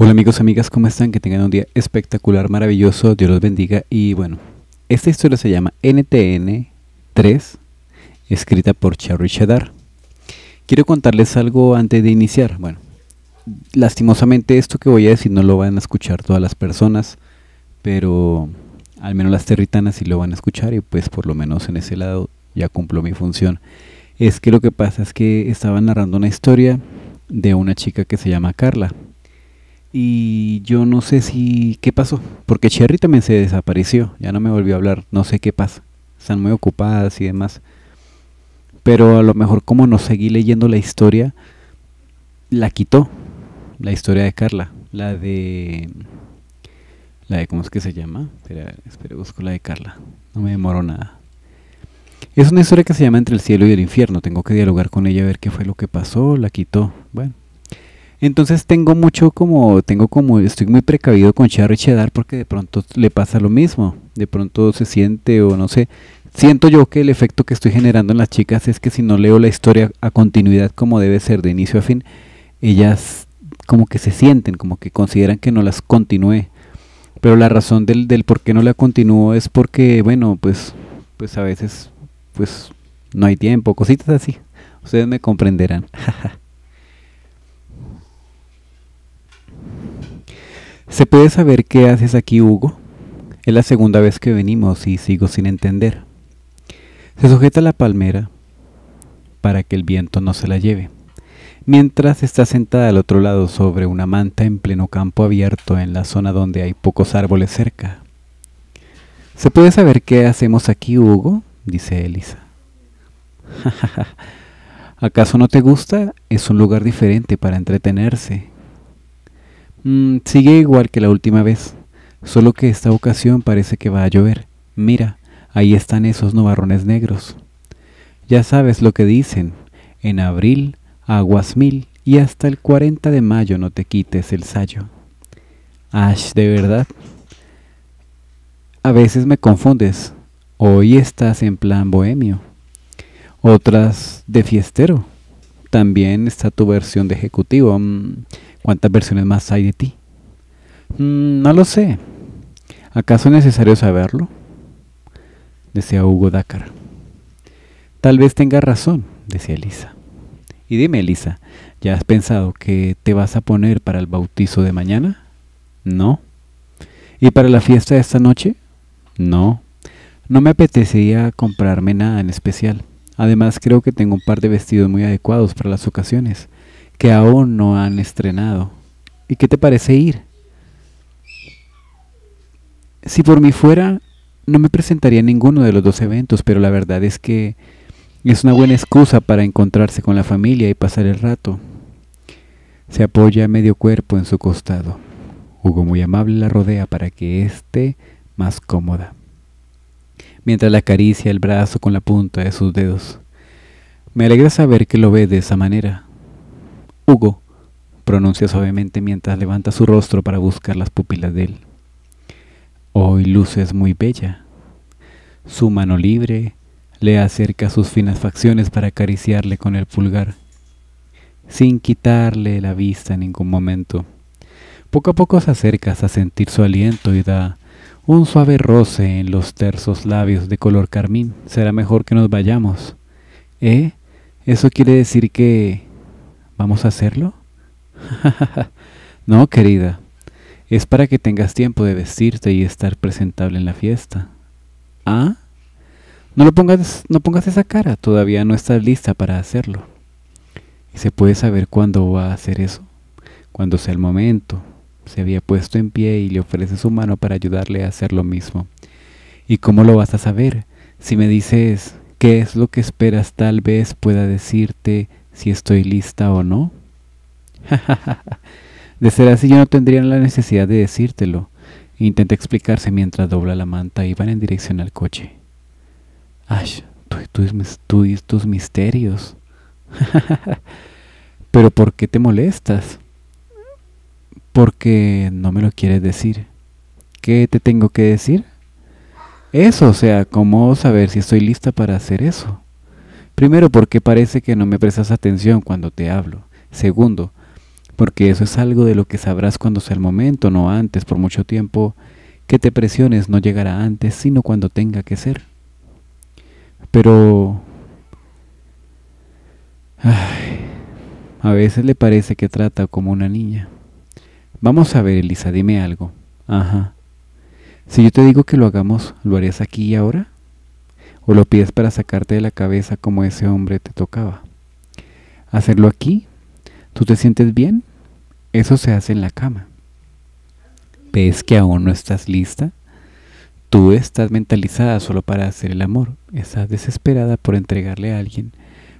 Hola amigos, amigas, ¿cómo están? Que tengan un día espectacular, maravilloso, Dios los bendiga y bueno, esta historia se llama NTN 3, escrita por Charlie Shadar. Quiero contarles algo antes de iniciar, bueno, lastimosamente esto que voy a decir no lo van a escuchar todas las personas, pero al menos las territanas sí lo van a escuchar y pues por lo menos en ese lado ya cumplo mi función. Es que lo que pasa es que estaba narrando una historia de una chica que se llama Carla y yo no sé si qué pasó, porque Cherry también se desapareció, ya no me volvió a hablar, no sé qué pasa, están muy ocupadas y demás. Pero a lo mejor como no seguí leyendo la historia, la quitó, la historia de Carla, la de... La de, ¿cómo es que se llama? Espera, espera, busco la de Carla. No me demoro nada. Es una historia que se llama Entre el cielo y el infierno. Tengo que dialogar con ella a ver qué fue lo que pasó. La quitó. Bueno, entonces tengo mucho como, tengo como, estoy muy precavido con y Cheddar porque de pronto le pasa lo mismo, de pronto se siente o no sé. Siento yo que el efecto que estoy generando en las chicas es que si no leo la historia a continuidad como debe ser de inicio a fin, ellas como que se sienten, como que consideran que no las continúe. Pero la razón del, del por qué no la continúo es porque, bueno, pues, pues a veces pues no hay tiempo, cositas así. Ustedes me comprenderán. ¿Se puede saber qué haces aquí, Hugo? Es la segunda vez que venimos y sigo sin entender. Se sujeta la palmera para que el viento no se la lleve, mientras está sentada al otro lado sobre una manta en pleno campo abierto en la zona donde hay pocos árboles cerca. ¿Se puede saber qué hacemos aquí, Hugo? dice Elisa. ¿Acaso no te gusta? Es un lugar diferente para entretenerse, Mm, sigue igual que la última vez, solo que esta ocasión parece que va a llover. Mira, ahí están esos nubarrones negros. Ya sabes lo que dicen, en abril, aguas mil, y hasta el 40 de mayo no te quites el sayo. Ash, de verdad. A veces me confundes. Hoy estás en plan bohemio, otras de fiestero también está tu versión de ejecutivo. Mm, ¿Cuántas versiones más hay de ti? Mm, no lo sé. ¿Acaso es necesario saberlo? Decía Hugo Dakar. Tal vez tenga razón, decía Elisa. Y dime, Elisa, ¿ya has pensado que te vas a poner para el bautizo de mañana? No. ¿Y para la fiesta de esta noche? No. No me apetecía comprarme nada en especial. Además creo que tengo un par de vestidos muy adecuados para las ocasiones, que aún no han estrenado. ¿Y qué te parece ir? Si por mí fuera, no me presentaría ninguno de los dos eventos, pero la verdad es que es una buena excusa para encontrarse con la familia y pasar el rato. Se apoya medio cuerpo en su costado. Hugo muy amable la rodea para que esté más cómoda mientras le acaricia el brazo con la punta de sus dedos. Me alegra saber que lo ve de esa manera. Hugo, pronuncia suavemente mientras levanta su rostro para buscar las pupilas de él. Hoy luces muy bella. Su mano libre le acerca sus finas facciones para acariciarle con el pulgar, sin quitarle la vista en ningún momento. Poco a poco se acerca hasta sentir su aliento y da un suave roce en los tersos labios de color carmín. Será mejor que nos vayamos. ¿Eh? ¿Eso quiere decir que... ¿Vamos a hacerlo? no, querida. Es para que tengas tiempo de vestirte y estar presentable en la fiesta. ¿Ah? No lo pongas, no pongas esa cara. Todavía no estás lista para hacerlo. ¿Y se puede saber cuándo va a hacer eso? Cuando sea el momento se había puesto en pie y le ofrece su mano para ayudarle a hacer lo mismo. ¿Y cómo lo vas a saber? Si me dices qué es lo que esperas, tal vez pueda decirte si estoy lista o no. de ser así yo no tendría la necesidad de decírtelo. Intenta explicarse mientras dobla la manta y van en dirección al coche. Ash, tú, y tus misterios. Pero ¿por qué te molestas? porque no me lo quieres decir. ¿Qué te tengo que decir? Eso, o sea, ¿cómo saber si estoy lista para hacer eso? Primero, porque parece que no me prestas atención cuando te hablo. Segundo, porque eso es algo de lo que sabrás cuando sea el momento, no antes, por mucho tiempo que te presiones no llegará antes, sino cuando tenga que ser. Pero... a veces le parece que trata como una niña. Vamos a ver, Elisa, dime algo. Ajá. Si yo te digo que lo hagamos, ¿lo harías aquí y ahora? ¿O lo pides para sacarte de la cabeza como ese hombre te tocaba? ¿Hacerlo aquí? ¿Tú te sientes bien? Eso se hace en la cama. ¿Ves que aún no estás lista? Tú estás mentalizada solo para hacer el amor. Estás desesperada por entregarle a alguien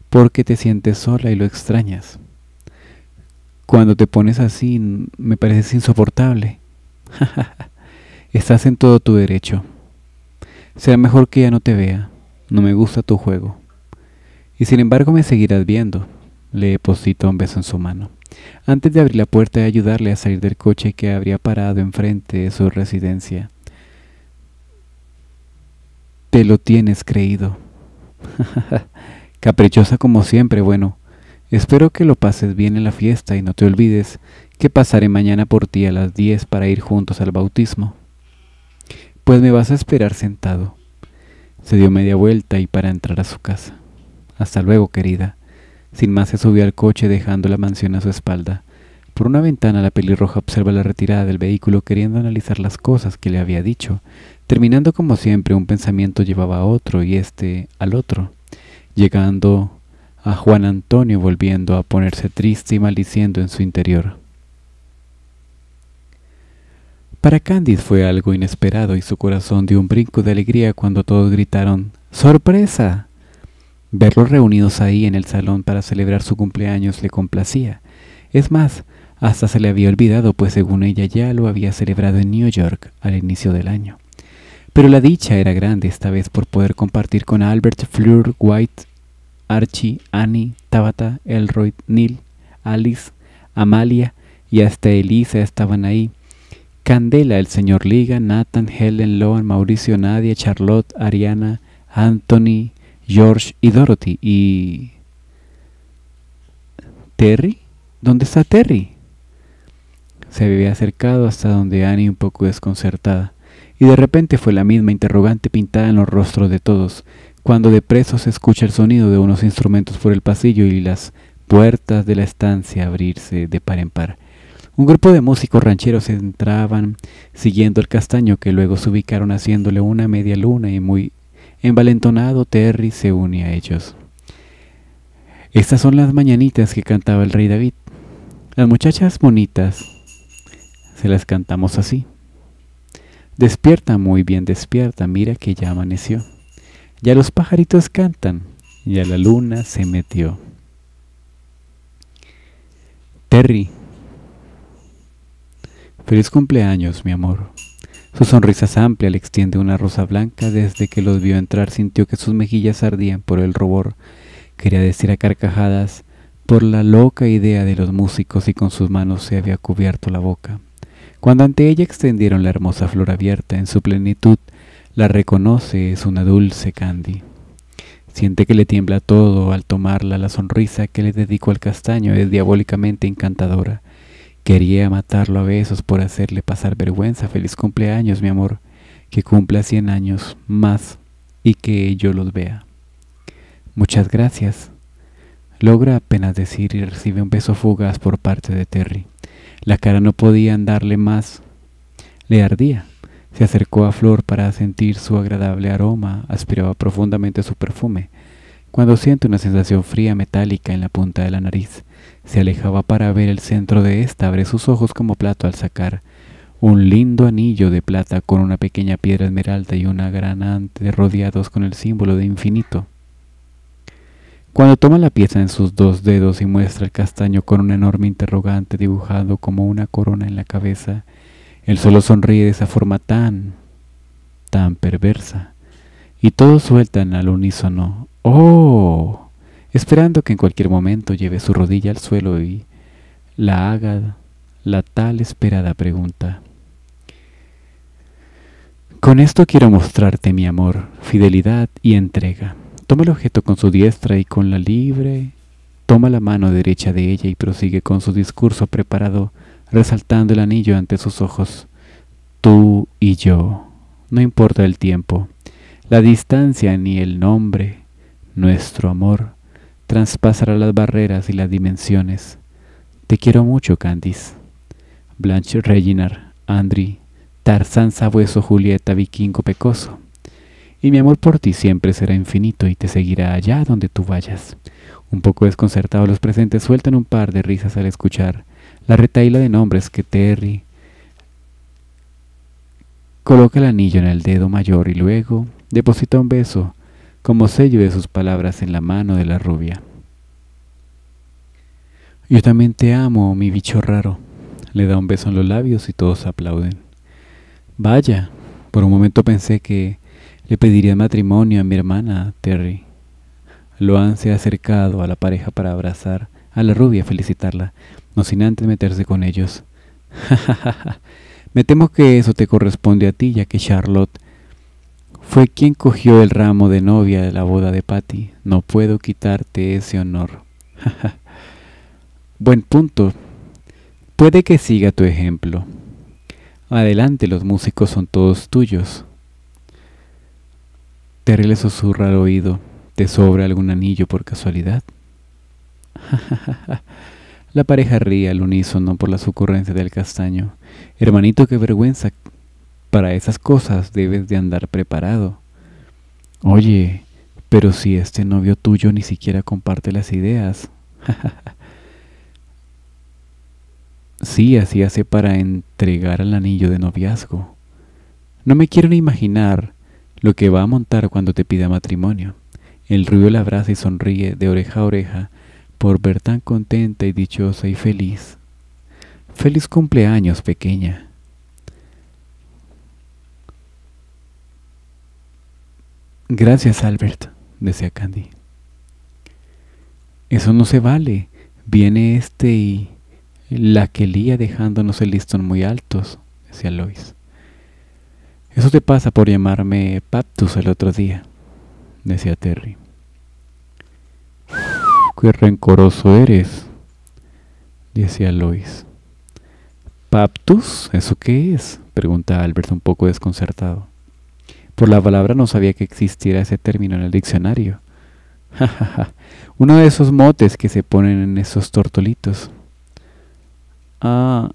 porque te sientes sola y lo extrañas. Cuando te pones así, me pareces insoportable. Estás en todo tu derecho. Será mejor que ya no te vea. No me gusta tu juego. Y sin embargo me seguirás viendo. Le deposito un beso en su mano. Antes de abrir la puerta y ayudarle a salir del coche que habría parado enfrente de su residencia. Te lo tienes creído. Caprichosa como siempre, bueno, Espero que lo pases bien en la fiesta y no te olvides que pasaré mañana por ti a las 10 para ir juntos al bautismo. Pues me vas a esperar sentado. Se dio media vuelta y para entrar a su casa. Hasta luego, querida. Sin más se subió al coche dejando la mansión a su espalda. Por una ventana la pelirroja observa la retirada del vehículo queriendo analizar las cosas que le había dicho, terminando como siempre un pensamiento llevaba a otro y este al otro, llegando a Juan Antonio volviendo a ponerse triste y maldiciendo en su interior. Para Candice fue algo inesperado y su corazón dio un brinco de alegría cuando todos gritaron ¡Sorpresa! Verlos reunidos ahí en el salón para celebrar su cumpleaños le complacía. Es más, hasta se le había olvidado, pues según ella ya lo había celebrado en New York al inicio del año. Pero la dicha era grande esta vez por poder compartir con Albert Fleur White Archie, Annie, Tabata, Elroy, Neil, Alice, Amalia y hasta Elisa estaban ahí. Candela, el señor Liga, Nathan, Helen, Loan, Mauricio, Nadia, Charlotte, Ariana, Anthony, George y Dorothy. ¿Y Terry? ¿Dónde está Terry? Se había acercado hasta donde Annie un poco desconcertada, y de repente fue la misma interrogante pintada en los rostros de todos cuando de preso se escucha el sonido de unos instrumentos por el pasillo y las puertas de la estancia abrirse de par en par. Un grupo de músicos rancheros entraban siguiendo el castaño que luego se ubicaron haciéndole una media luna y muy envalentonado Terry se une a ellos. Estas son las mañanitas que cantaba el rey David. Las muchachas bonitas se las cantamos así. Despierta, muy bien despierta, mira que ya amaneció ya los pajaritos cantan, ya la luna se metió. Terry. Feliz cumpleaños, mi amor. Su sonrisa es amplia le extiende una rosa blanca. Desde que los vio entrar sintió que sus mejillas ardían por el rubor. Quería decir a carcajadas por la loca idea de los músicos y con sus manos se había cubierto la boca. Cuando ante ella extendieron la hermosa flor abierta en su plenitud, la reconoce, es una dulce Candy. Siente que le tiembla todo al tomarla, la sonrisa que le dedicó al castaño es diabólicamente encantadora. Quería matarlo a besos por hacerle pasar vergüenza. Feliz cumpleaños, mi amor. Que cumpla cien años más y que yo los vea. Muchas gracias. Logra apenas decir y recibe un beso fugaz por parte de Terry. La cara no podía andarle más. Le ardía. Se acercó a Flor para sentir su agradable aroma, aspiraba profundamente su perfume. Cuando siente una sensación fría metálica en la punta de la nariz, se alejaba para ver el centro de ésta, abre sus ojos como plato al sacar un lindo anillo de plata con una pequeña piedra esmeralda y una granante rodeados con el símbolo de infinito. Cuando toma la pieza en sus dos dedos y muestra el castaño con un enorme interrogante dibujado como una corona en la cabeza, él solo sonríe de esa forma tan, tan perversa. Y todos sueltan al unísono, ¡Oh! esperando que en cualquier momento lleve su rodilla al suelo y la haga la tal esperada pregunta. Con esto quiero mostrarte mi amor, fidelidad y entrega. Toma el objeto con su diestra y con la libre, toma la mano derecha de ella y prosigue con su discurso preparado resaltando el anillo ante sus ojos. Tú y yo. No importa el tiempo, la distancia ni el nombre. Nuestro amor traspasará las barreras y las dimensiones. Te quiero mucho, Candice. Blanche Reginar, Andri, Tarzán Sabueso, Julieta, Vikingo Pecoso. Y mi amor por ti siempre será infinito y te seguirá allá donde tú vayas. Un poco desconcertado los presentes sueltan un par de risas al escuchar la retaíla de nombres que Terry coloca el anillo en el dedo mayor y luego deposita un beso como sello de sus palabras en la mano de la rubia. Yo también te amo, mi bicho raro. Le da un beso en los labios y todos aplauden. Vaya, por un momento pensé que le pediría matrimonio a mi hermana, Terry. Lo se acercado a la pareja para abrazar a la rubia y felicitarla, sin antes meterse con ellos. Me temo que eso te corresponde a ti, ya que Charlotte fue quien cogió el ramo de novia de la boda de Patty. No puedo quitarte ese honor. Buen punto. Puede que siga tu ejemplo. Adelante, los músicos son todos tuyos. Terry le susurra al oído. ¿Te sobra algún anillo por casualidad? La pareja ríe al unísono por la sucurrencia del castaño. Hermanito, qué vergüenza. Para esas cosas debes de andar preparado. Oye, pero si este novio tuyo ni siquiera comparte las ideas. sí, así hace para entregar al anillo de noviazgo. No me quiero ni imaginar lo que va a montar cuando te pida matrimonio. El rubio le abraza y sonríe de oreja a oreja por ver tan contenta y dichosa y feliz. Feliz cumpleaños, pequeña. Gracias, Albert, decía Candy. Eso no se vale. Viene este y la que lía dejándonos el listón muy altos, decía Lois. Eso te pasa por llamarme Paptus el otro día, decía Terry. Qué rencoroso eres, decía Lois. ¿Paptus? ¿Eso qué es? pregunta Albert un poco desconcertado. Por la palabra no sabía que existiera ese término en el diccionario. Uno de esos motes que se ponen en esos tortolitos. Ah,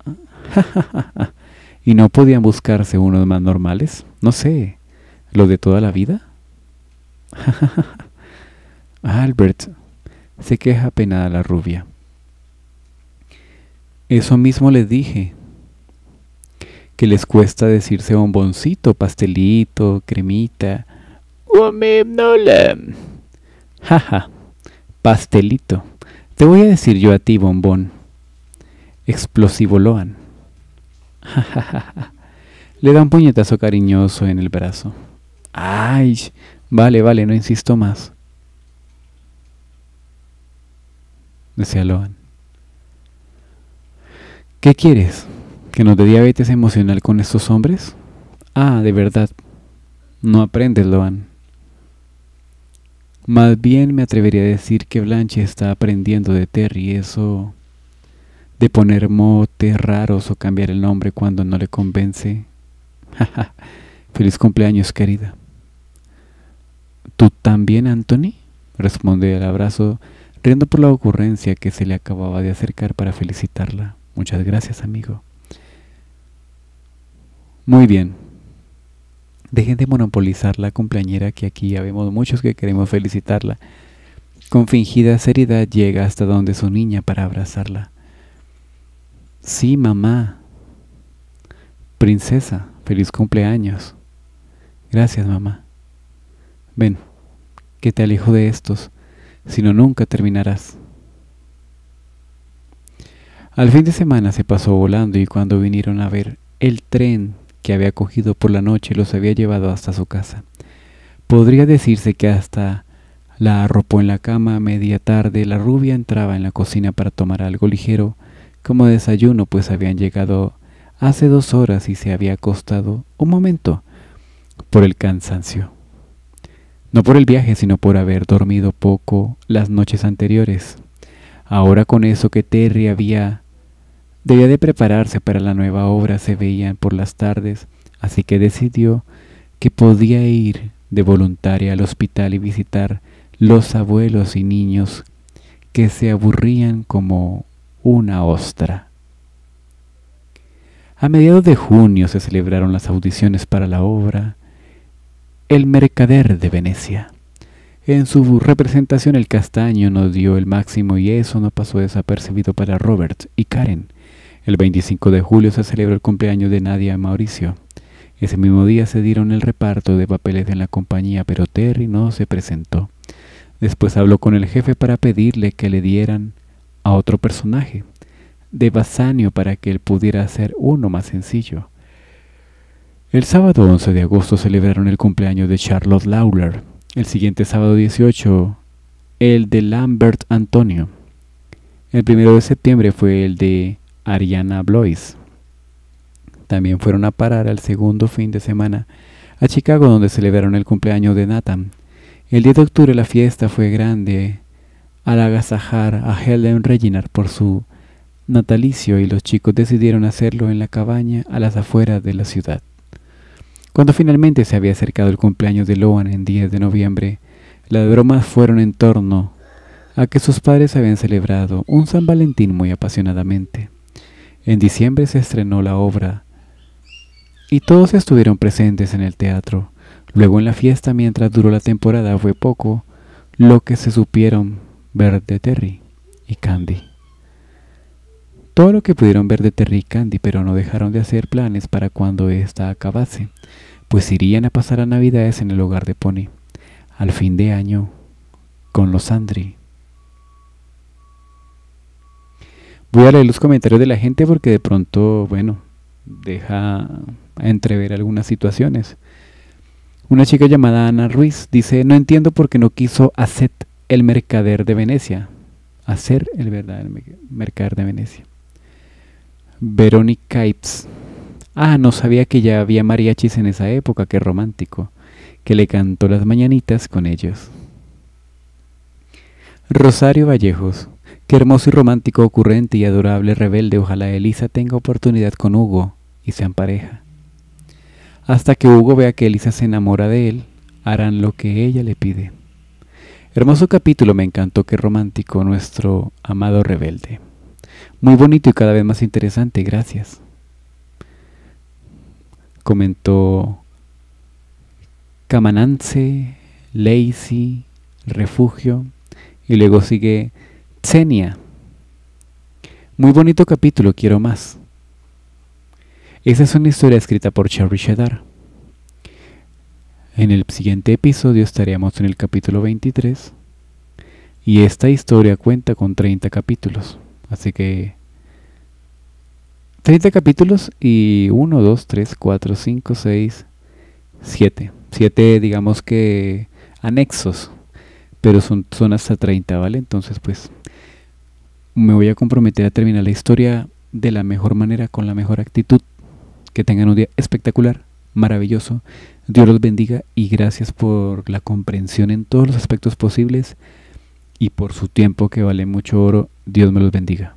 ¿Y no podían buscarse unos más normales? No sé, ¿los de toda la vida? Albert, se queja penada la rubia. Eso mismo les dije, que les cuesta decirse bomboncito, pastelito, cremita. Jaja, pastelito. Te voy a decir yo a ti, bombón. Explosivo Loan. Le da un puñetazo cariñoso en el brazo. Ay, vale, vale, no insisto más. decía Loan ¿Qué quieres? ¿Que nos dé diabetes emocional con estos hombres? Ah, de verdad. No aprendes, Loan. Más bien me atrevería a decir que Blanche está aprendiendo de Terry eso de poner motes raros o cambiar el nombre cuando no le convence. Feliz cumpleaños, querida. ¿Tú también, Anthony? Respondió el abrazo riendo por la ocurrencia que se le acababa de acercar para felicitarla. Muchas gracias, amigo. Muy bien. Dejen de monopolizar la cumpleañera que aquí habemos muchos que queremos felicitarla. Con fingida seriedad llega hasta donde su niña para abrazarla. Sí, mamá. Princesa, feliz cumpleaños. Gracias, mamá. Ven, que te alejo de estos sino nunca terminarás. Al fin de semana se pasó volando y cuando vinieron a ver el tren que había cogido por la noche los había llevado hasta su casa. Podría decirse que hasta la arropó en la cama a media tarde, la rubia entraba en la cocina para tomar algo ligero como desayuno, pues habían llegado hace dos horas y se había acostado un momento por el cansancio no por el viaje, sino por haber dormido poco las noches anteriores. Ahora con eso que Terry había debía de prepararse para la nueva obra, se veían por las tardes, así que decidió que podía ir de voluntaria al hospital y visitar los abuelos y niños que se aburrían como una ostra. A mediados de junio se celebraron las audiciones para la obra el mercader de Venecia. En su representación el castaño no dio el máximo y eso no pasó desapercibido para Robert y Karen. El 25 de julio se celebró el cumpleaños de Nadia y Mauricio. Ese mismo día se dieron el reparto de papeles en la compañía, pero Terry no se presentó. Después habló con el jefe para pedirle que le dieran a otro personaje, de Basanio, para que él pudiera hacer uno más sencillo. El sábado 11 de agosto celebraron el cumpleaños de Charlotte Lawler. El siguiente sábado 18, el de Lambert Antonio. El primero de septiembre fue el de Ariana Blois. También fueron a parar al segundo fin de semana a Chicago donde celebraron el cumpleaños de Nathan. El 10 de octubre la fiesta fue grande al agasajar a Helen Reginar por su natalicio y los chicos decidieron hacerlo en la cabaña a las afueras de la ciudad. Cuando finalmente se había acercado el cumpleaños de Loan en 10 de noviembre, las bromas fueron en torno a que sus padres habían celebrado un San Valentín muy apasionadamente. En diciembre se estrenó la obra y todos estuvieron presentes en el teatro. Luego en la fiesta mientras duró la temporada fue poco lo que se supieron ver de Terry y Candy. Todo lo que pudieron ver de Terry y Candy, pero no dejaron de hacer planes para cuando ésta acabase, pues irían a pasar a Navidades en el hogar de Pony, al fin de año, con los Andri. Voy a leer los comentarios de la gente porque de pronto, bueno, deja entrever algunas situaciones. Una chica llamada Ana Ruiz dice, no entiendo por qué no quiso hacer el mercader de Venecia, hacer el verdadero mercader de Venecia. Verónica Ips. Ah, no sabía que ya había mariachis en esa época, qué romántico. Que le cantó las mañanitas con ellos. Rosario Vallejos. Qué hermoso y romántico, ocurrente y adorable rebelde. Ojalá Elisa tenga oportunidad con Hugo y sean pareja. Hasta que Hugo vea que Elisa se enamora de él, harán lo que ella le pide. Hermoso capítulo, me encantó, qué romántico, nuestro amado rebelde. Muy bonito y cada vez más interesante, gracias. Comentó Camanance, Lacey, Refugio y luego sigue Xenia. Muy bonito capítulo, quiero más. Esa es una historia escrita por Cherry En el siguiente episodio estaríamos en el capítulo 23 y esta historia cuenta con 30 capítulos. Así que 30 capítulos y 1, 2, 3, 4, 5, 6, 7. 7 digamos que anexos, pero son, son hasta 30, ¿vale? Entonces pues me voy a comprometer a terminar la historia de la mejor manera, con la mejor actitud. Que tengan un día espectacular, maravilloso. Dios los bendiga y gracias por la comprensión en todos los aspectos posibles y por su tiempo que vale mucho oro, Dios me los bendiga.